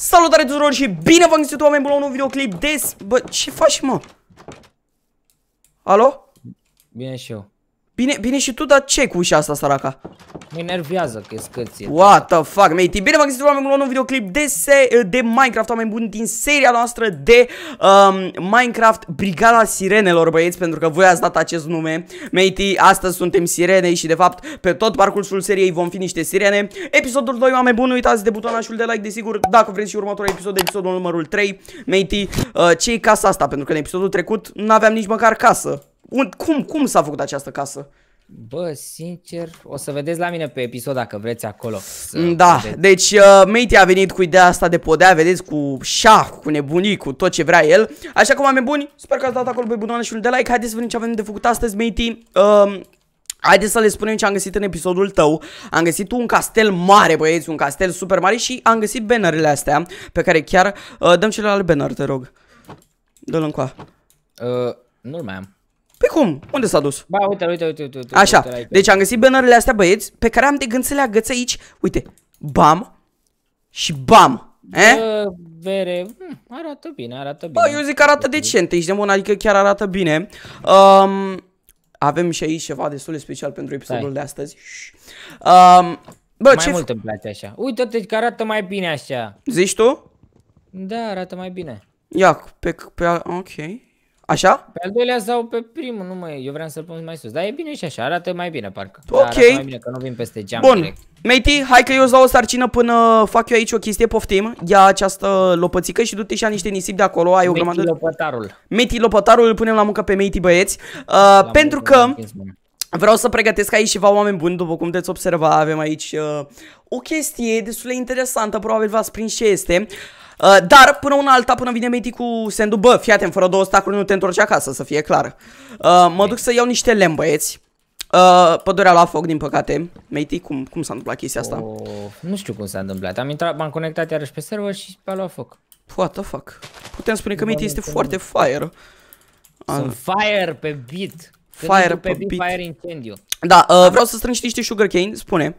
Salutare tuturor și bine v-am găsit oameni buni la un videoclip des... Bă, ce faci, mă? Alo? Bine și eu. Bine, bine și tu, dar ce cu ușa asta, saraca? Mă enervează că e scăție. What the fuck, matey? Bine v-am găsit oameni cu un nou videoclip de, se de Minecraft, oameni buni, din seria noastră de um, Minecraft Brigada Sirenelor, băieți, pentru că voi ați dat acest nume. Matey, astăzi suntem sirene și, de fapt, pe tot parcursul seriei vom fi niște sirene. Episodul 2, oameni buni, uitați de butonașul de like, desigur, dacă vreți și următorul episod, episodul numărul 3. Matey, uh, ce-i casa asta? Pentru că în episodul trecut nu aveam nici măcar casă. Un, cum, cum s-a făcut această casă? Bă, sincer, o să vedeți la mine pe episod dacă vreți acolo. Mm, da, vedeți. deci uh, Matey a venit cu ideea asta de podea, vedeți, cu șah, cu nebunii, cu tot ce vrea el. Așa cum oameni buni, sper că ați dat acolo pe butonul și un de like. Haideți să vedem ce avem de făcut astăzi, Matey. Uh, um, Haideți să le spunem ce am găsit în episodul tău. Am găsit un castel mare, băieți, un castel super mare și am găsit bannerele astea pe care chiar... Uh, dăm celălalt banner, te rog. Dă-l încoa. Uh, nu-l mai am. Pe păi cum? Unde s-a dus? Ba, uite, uite, uite, uite. uite Așa. Uite, deci am găsit bannerele astea, băieți, pe care am de gând să le agăț aici. Uite. Bam. Și bam. E? vere, hm, arată bine, arată bine. Bă, eu zic că arată decent, ești de mână, adică chiar arată bine. Um, avem și aici ceva destul de special pentru episodul Stai. de astăzi. Um, bă, mai ce mult îmi place așa. Uite-te că arată mai bine așa. Zici tu? Da, arată mai bine. Ia, pe, pe, ok. Așa? Pe al doilea sau pe primul, nu mai, eu vreau să-l pun mai sus. Dar e bine și așa, arată mai bine parcă. Ok. Da, arată mai bine, că nu vin peste geam Bun. Direct. Matey, hai că eu îți dau o sarcină până fac eu aici o chestie, poftim. Ia această lopățică și du-te și ia niște nisip de acolo, ai o grămadă. Matey lopătarul. Matey lopătarul, îl punem la muncă pe Matey băieți. Uh, pentru că... Vreau să pregătesc aici ceva oameni buni, după cum puteți observa, avem aici uh, o chestie destul de interesantă, probabil v-ați prins ce este. Uh, Uh, dar până una alta, până vine medicul Sendu, bă, fii atent, fără două stacuri nu te întorci acasă, să fie clar. Uh, mă duc să iau niște lemn, băieți. Uh, pădurea la foc, din păcate. Meiti, cum, cum s-a întâmplat chestia asta? Oh, nu știu cum s-a întâmplat. Am intrat, m-am conectat iarăși pe server și a luat foc. What the fuck? Putem spune că Meiti este foarte fire. Sunt fire pe beat. fire pe, beat. Fire incendiu. Da, uh, vreau să strâng niște cane, spune.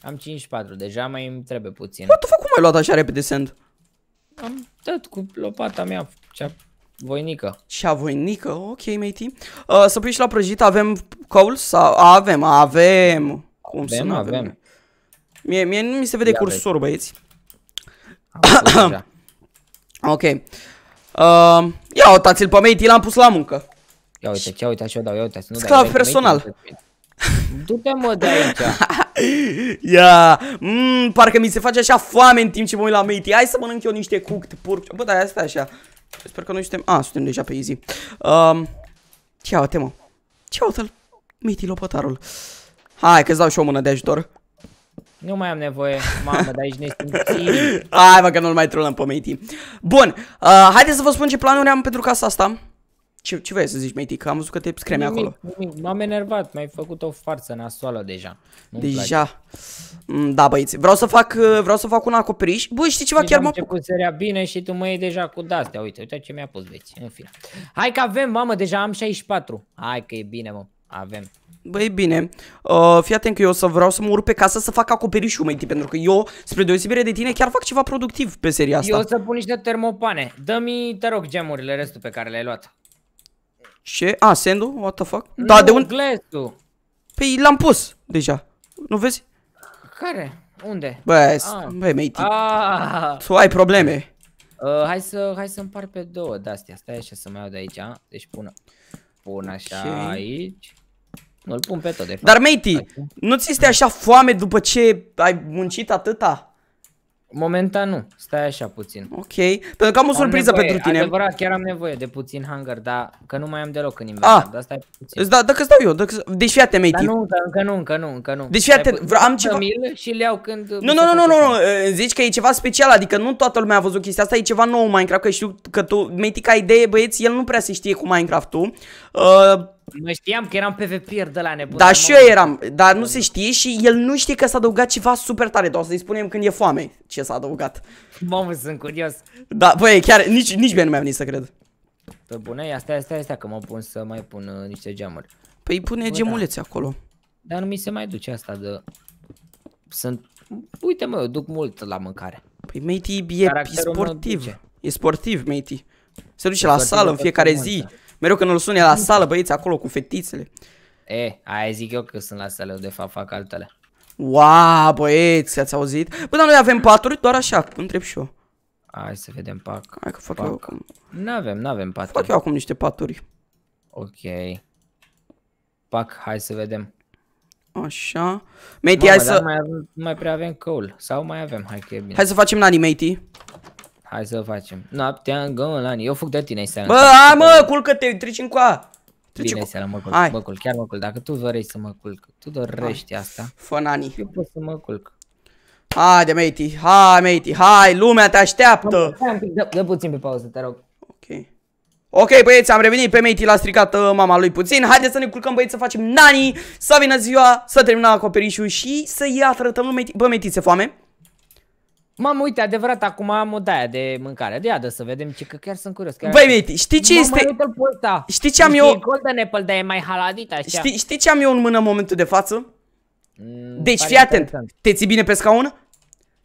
Am 5-4, deja mai îmi trebuie puțin. What the fuck, cum ai luat așa repede send? am dat cu lopata mea cea voinică. Cea voinică? Ok, matey. Uh, să pui și la prăjit, avem coal sau avem, avem. Cum avem, să nu avem? avem. Mie, mie nu mi se vede cursor, cursorul, băieți. ok. Uh, ia uitați-l pe matey, l-am pus la muncă. Ia uite, ia uite, așa o dau, ia uite, nu Sclav personal. Du-te mă de aici. Ia, mmm, parcă mi se face așa foame în timp ce mă uit la mate Hai să mănânc eu niște cooked pork Bă, dar asta așa Sper că noi suntem, a, suntem deja pe easy um, Ia uite Ce Ia uite-l, matey lopătarul Hai că-ți dau și o mână de ajutor nu mai am nevoie, mamă, dar aici ne simțim Hai mă că nu-l mai trolăm pe matey Bun, uh, haideți să vă spun ce planuri am pentru casa asta ce, ce vrei să zici, matey? Că am văzut că te scremi nimic, acolo. Nimic. M-am enervat, mi-ai făcut o farță nasoală deja. nu deja. Place. Mm, da, băieți, vreau să fac, uh, vreau să fac un acoperiș. Bă, știi ceva, și chiar mă... Am început seria bine și tu mă iei deja cu dastea. Uite, uite ce mi-a pus, veți, În fine. Hai că avem, mamă, deja am 64. Hai că e bine, mă. Avem. Băi, bine. Uh, fii atent că eu să vreau să mă urc pe casă să fac acoperișul, mai pentru că eu, spre deosebire de tine, chiar fac ceva productiv pe seria asta. Eu o să pun niște termopane. Dă-mi, te rog, gemurile, restul pe care le-ai luat. Ce? A, send-ul? What the fuck? Nu, da, de un... Glass-ul. Păi l-am pus deja. Nu vezi? Care? Unde? Bă, ah. bă matey. Ah. Tu ai probleme. Uh, hai să hai să împar pe două de astea. Stai așa să mai iau de aici. Deci pun pun așa okay. aici. Nu-l pun pe tot de fapt. Dar matey, nu ți este așa foame după ce ai muncit atâta? Momentan nu, stai așa puțin. Ok, pentru că am o surpriză am nevoie, pentru tine. Adevărat, chiar am nevoie de puțin hangar, dar că nu mai am deloc în inventar, ah. dar stai puțin. Da, dacă stau eu, dacă... deci fii atent, Dar nu, încă nu, încă nu, încă nu. Deci fii atent, am ceva... și le iau când... Nu, nu, nu, nu, nu, zici că e ceva special, adică nu toată lumea a văzut chestia asta, e ceva nou Minecraft, că știu că tu, Matic, ca idee, băieți, el nu prea se știe cu Minecraft-ul. Uh, Mă știam că eram pvp de la nebun. Da, și eu eram, dar nu se știe și el nu știe că s-a adăugat ceva super tare, doar să-i spunem când e foame ce s-a adăugat. Mamă, sunt curios. Da, băi, chiar nici, nici bine nu mi-a venit să cred. Pe păi bune, ia stai, stai, stai, că mă pun să mai pun uh, niște geamuri. Păi pune Bă, da. gemulețe da. acolo. Dar nu mi se mai duce asta de... Sunt... Uite mă, eu duc mult la mâncare. Păi matey e, e sportiv. E sportiv, matey. Se duce e la sală în fiecare zi. Multă. Da. Mereu când îl sune la sală, băieți acolo cu fetițele. E, eh, aia zic eu că sunt la sală, de fapt fac altele. Wow, băieți, ați auzit? Bă, dar noi avem paturi doar așa, întreb și eu. Hai să vedem pac. Hai că fac pac. eu acum. N-avem, n-avem paturi. Fac eu acum niște paturi. Ok. Pac, hai să vedem. Așa. Matey, Mama, hai să... Mai, avem, mai prea avem coal. Sau mai avem, hai că e bine. Hai să facem nani, Matey. Hai să facem. Noaptea golani. Eu fug de tine seara. Bă, hai mă, culcă-te, treci în coa. Trece Bine cu... seara, mă culc, hai. mă culc, chiar mă culc. Dacă tu vrei să mă culc, tu dorești asta. Fonani. Eu pot să mă culc. Haide, matey, hai, matey, hai, lumea te așteaptă. Dă, dă puțin pe pauză, te rog. Ok. Ok, băieți, am revenit pe matey, l-a stricat uh, mama lui puțin. Haideți să ne culcăm, băieți, să facem nani, să vină ziua, să terminăm acoperișul și să-i arătăm lui matey. Bă, matey, se foame? Mamă, uite, adevărat, acum am o daia de mâncare. De iadă să vedem ce, că chiar sunt curios. Chiar Băi, mate, știi ce este? Știi ce am eu? E golden apple, dar e mai haladit așa. Știi, știi ce am eu în mână în momentul de față? Mm, deci fii atent, te ții bine pe scaun?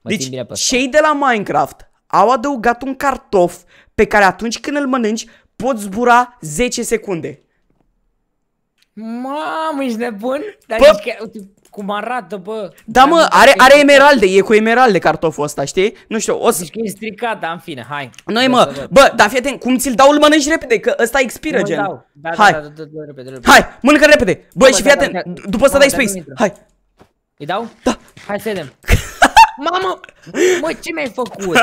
Mă deci bine pe scaun. cei de la Minecraft au adăugat un cartof pe care atunci când îl mănânci poți zbura 10 secunde. Mamă, ești nebun? Dar Pă... chiar, cum arată, bă? Da, mă, are, are emeralde, e cu emeralde cartoful ăsta, știi? Nu știu, o să... Deci e stricat, dar în fine, hai. Noi, mă, bă, dar fii atent, cum ți-l dau, îl mănânci repede, că ăsta expiră, gen. Da, hai. Da, da, da, da, Hai, mănâncă repede. Bă, și da, fii da, atent, da, după să dai space. Hai. Îi dau? Da. Hai să vedem. Mamă! Mă, ce mi-ai făcut?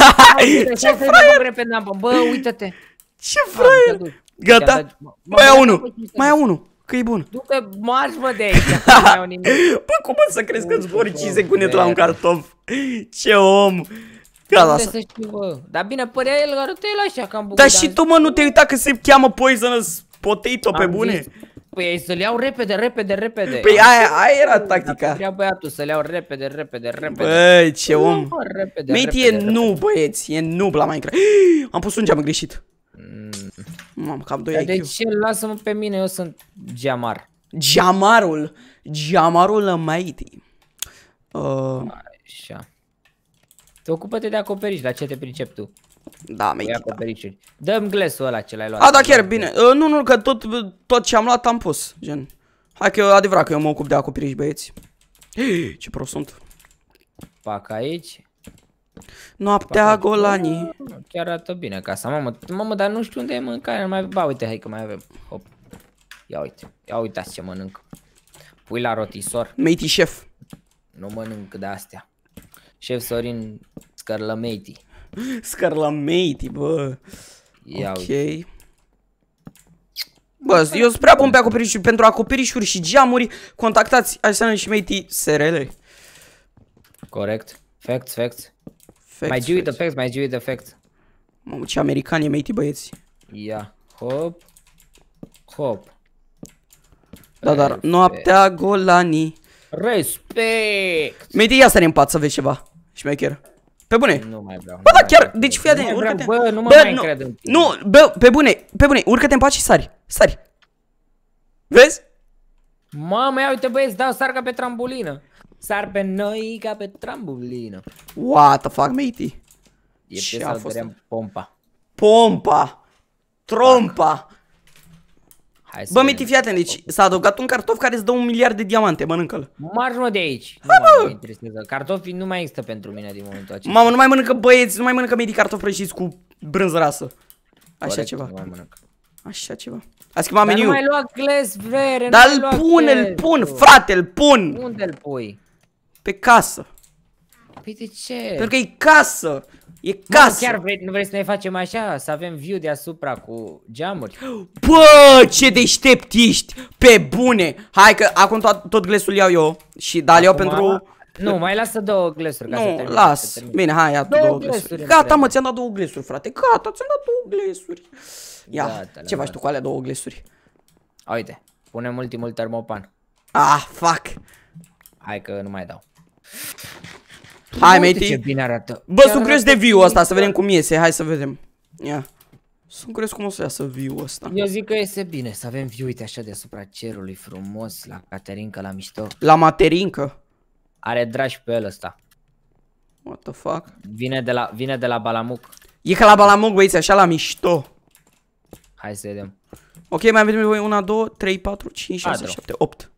ce fraier! Bă, uite-te. Ce fraier! Gata? Mai ia unul, mai ia unul că e bun. Du-te, marci mă de aici, Bă, cum să crezi că ți zbori 5 secunde la un cartof? Ce om! Gata, să știu, bă. Dar bine, părea el, arătă el așa că am bucat. Dar și tu, mă, nu te uita că se cheamă Poisonous Potato, pe bune? Păi să-l iau repede, repede, repede. Păi aia, aia era tactica. Vrea băiatul să-l iau repede, repede, repede. Băi, ce om. Mate e noob, băieți, e noob la Minecraft. Am pus un geam greșit. Mm. Mamă, cam 2 IQ. De ce? Lasă-mă pe mine, eu sunt Jamar. Jamarul! Jamarul mighty. Uh... Așa. Te ocupă-te de acoperiș, la ce te pricep tu? Da, mai da. acoperișuri. Da. Dă-mi glesul ăla ce l-ai luat. A, da, chiar, bine. Uh, nu, nu, că tot, tot ce am luat am pus, gen. Hai că eu adevărat că eu mă ocup de acoperiș, băieți. Hei, ce prost sunt. Pac aici. Noaptea golani. Chiar arată bine casa. Mamă, mamă, dar nu știu unde e mâncare. Nu mai... Ba, uite, hai că mai avem. Hop. Ia uite. Ia uitați ce mănânc. Pui la rotisor. Meiti chef. Nu mănânc de astea. Chef Sorin Scarlameiti. matey, bă. Ia ok. Uite. Bă, eu sunt prea bun pe acoperișuri. Pentru acoperișuri și geamuri, contactați așa și Meiti SRL. Corect. Facts, facts. Facts, mai do effect, the facts, mai do effect. the facts. Mamă, ce americani e mei băieți. Ia, hop, hop. Da, Respect. dar noaptea golani. Respect! Medi, ia să ne împat să vezi ceva. Și mai chiar. Pe bune. Nu mai vreau. Bă, da, chiar, deci fii atent, urcă Bă, nu mă bă, mai nu, încred în tine. Nu, bă, pe bune, pe bune, urcă-te în pat și sari. Sari. Vezi? Mamă, ia uite băieți, dau sarga pe trambulină. Sar pe noi ca pe trambulină. What the fuck, matey? E Ce a fost? pompa. Pompa! Trompa! Hai Bă, Miti, fii atent, deci s-a adăugat un cartof care îți dă un miliard de diamante, mănâncă-l. Marci mă de aici. ha, nu Cartofii nu mai există pentru mine din momentul acesta. Mamă, nu mai mănâncă băieți, nu mai mănâncă Miti cartofi prăjiți cu brânză rasă. Așa Corect, ceva. Așa ceva. A schimbat meniu Dar nu mai lua glas, frere. Dar îl pun, îl pun, frate, îl pun. Unde îl pui? pe casă. Păi de ce? Pentru că e casă! E casă! Mă, chiar vrei, nu vrei să ne facem așa? Să avem view deasupra cu geamuri? Bă, ce deștept ești! Pe bune! Hai că acum tot, tot glesul iau eu și dar eu pentru... Am... Nu, mai lasă două glesuri ca nu, să las. Să Bine, hai, ia două, două glesuri. glesuri. Gata, mă, ți-am dat două glesuri, frate. Gata, ți-am dat două glesuri. Ia, Gata, ce faci tu cu alea două glesuri? Uite, punem ultimul termopan. Ah, fuck. Hai că nu mai dau. Hai, matey. Ce bine arată. Bă, sunt curios de view ăsta, să vedem cum iese. Hai să vedem. Ia. Sunt curios cum o să iasă view ăsta. Eu zic că iese bine, să avem view, uite, așa deasupra cerului, frumos, la Caterinca, la mișto. La Materinca? Are dragi pe el ăsta. What the fuck? Vine de la, vine de la Balamuc. E ca la Balamuc, băiți, așa la mișto. Hai să vedem. Ok, mai vedem voi 1, 2, 3, 4, 5, 6, 7, 8.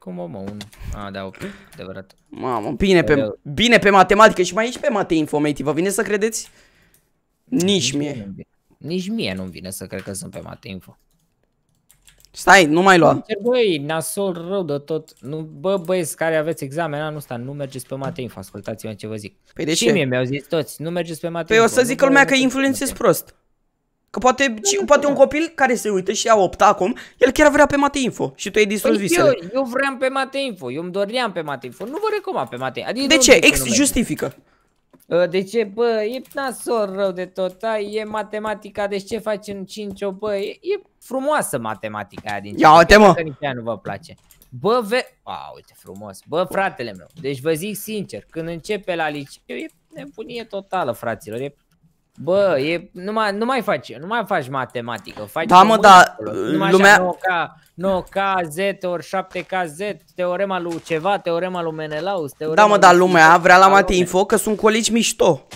Cum o mă, un... A, da, ok, adevărat. Mamă, bine pe, păi, bine pe matematică și mai ești pe mate informativ, vă vine să credeți? Nici mie. Nici mie nu-mi vine să cred că sunt pe mate info. Stai, nu mai lua. Deci, băi, nasol rău de tot. Nu, bă, băieți care aveți examen anul ăsta, nu mergeți pe mate info, ascultați-mă ce vă zic. Păi de și ce? mie mi-au zis toți, nu mergeți pe mate Păi info, o să zic lumea că influențezi prost. Că poate, ci, poate un copil care se uită și a opta acum, el chiar vrea pe Info și tu ai distrus păi visele. Eu, eu vreau pe Info, eu îmi doream pe Info, nu vă recomand pe Mate Adică de ce? Ex justifică. Ă, de ce? Bă, e nasor rău de tot, a, da, e matematica, deci ce faci în 5 -o? Bă, e, e frumoasă matematica aia din Ia uite mă! Că nu vă place. Bă, ve... A, uite frumos. Bă, fratele meu, deci vă zic sincer, când începe la liceu, e nebunie totală, fraților, e Bă, e, nu, mai, nu mai faci, nu mai faci matematică, faci Da, mă, da, lumea... Așa, 9K, 9K, Z, ori 7K, Z, teorema lui ceva, teorema lui Menelaus, teorema Da, mă, dar lumea vrea la info că sunt colegi mișto.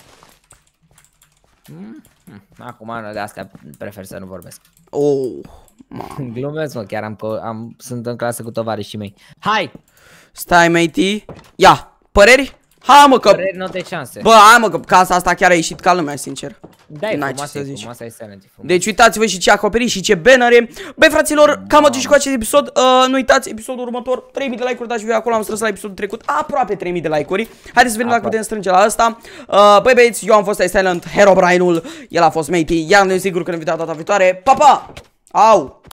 Mm? Acum de astea prefer să nu vorbesc. Oh, man. Glumesc, mă, chiar am, am, sunt în clasă cu tovarășii mei. Hai! Stai, matey. Ia, păreri? Ha mă că... Note șanse. Bă, hai mă că casa asta chiar a ieșit ca lumea, sincer. Da, e frumoasă, să zici. e Deci uitați-vă și ce acoperi și ce e. Băi, fraților, wow. cam atunci și cu acest episod. Uh, nu uitați, episodul următor, 3000 de like-uri, dați acolo, am strâns la episodul trecut aproape 3000 de like-uri. Haideți să vedem dacă putem strânge la asta. Uh, băi, băieți, eu am fost Silent, Herobrine-ul, el a fost Matey, iar noi sigur că ne vedem data viitoare. Pa, pa! Au!